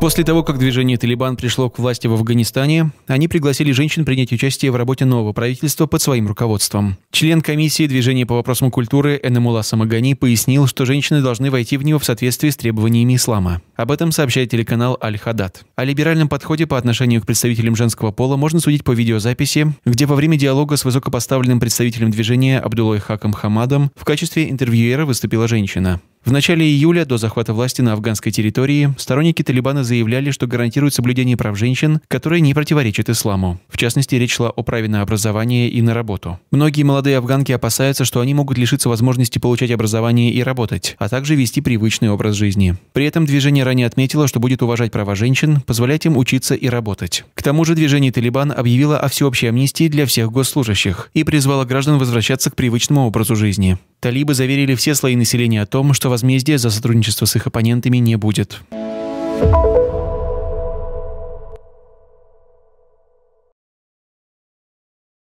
После того, как движение «Талибан» пришло к власти в Афганистане, они пригласили женщин принять участие в работе нового правительства под своим руководством. Член комиссии движения по вопросам культуры Энемула Самагани пояснил, что женщины должны войти в него в соответствии с требованиями ислама. Об этом сообщает телеканал Аль-Хадат. О либеральном подходе по отношению к представителям женского пола можно судить по видеозаписи, где во время диалога с высокопоставленным представителем движения Абдулой Хаком Хамадом в качестве интервьюера выступила женщина. В начале июля, до захвата власти на афганской территории, сторонники Талибана заявляли, что гарантируют соблюдение прав женщин, которые не противоречат исламу. В частности, речь шла о праве на образование и на работу. Многие молодые афганки опасаются, что они могут лишиться возможности получать образование и работать, а также вести привычный образ жизни. При этом движение ранее отметила, что будет уважать права женщин, позволять им учиться и работать. К тому же движение «Талибан» объявило о всеобщей амнистии для всех госслужащих и призвало граждан возвращаться к привычному образу жизни. Талибы заверили все слои населения о том, что возмездия за сотрудничество с их оппонентами не будет. Thank you